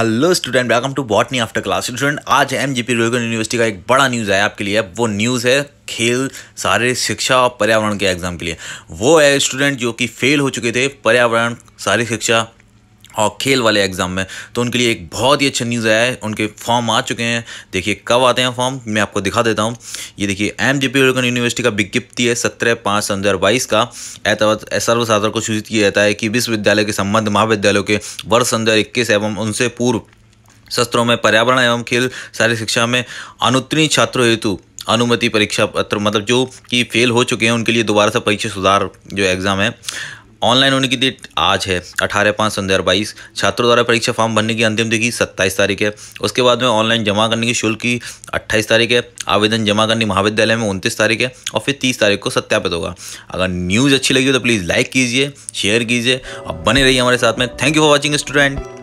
hello student welcome to botany after class student आज M G P university का एक बड़ा न्यूज़ है आपके लिए वो न्यूज़ है खेल सारे शिक्षा और पर्यावरण के एग्ज़ाम के लिए वो है स्टूडेंट जो कि फेल हो चुके थे पर्यावरण सारी शिक्षा और खेल वाले एग्ज़ाम में तो उनके लिए एक बहुत ही अच्छा न्यूज़ आया है उनके फॉर्म आ चुके हैं देखिए कब आते हैं फॉर्म मैं आपको दिखा देता हूँ ये देखिए एम जे पी यूनिवर्सिटी का विज्ञप्ति है सत्रह पाँच दो हज़ार बाईस का एतवत सर्वसाधारण को सूचित किया जाता है कि विश्वविद्यालय के संबंध महाविद्यालयों के वर्ष दो एवं उनसे पूर्व शस्त्रों में पर्यावरण एवं खेल सारी शिक्षा में अनुत्तीर्ण छात्रों हेतु अनुमति परीक्षा पत्र मतलब जो कि फेल हो चुके हैं उनके लिए दोबारा से परीक्षा सुधार जो एग्ज़ाम है ऑनलाइन होने की डेट आज है अठारह पाँच दो हज़ार बाईस छात्रों द्वारा परीक्षा फॉर्म भरने की अंतिम तिथि सत्ताईस तारीख है उसके बाद में ऑनलाइन जमा करने की शुल्क की अट्ठाईस तारीख है आवेदन जमा करनी महाविद्यालय में उनतीस तारीख है और फिर तीस तारीख को सत्यापित होगा अगर न्यूज़ अच्छी लगी हो तो प्लीज़ लाइक कीजिए शेयर कीजिए और बने रहिए हमारे साथ में thank you for watching student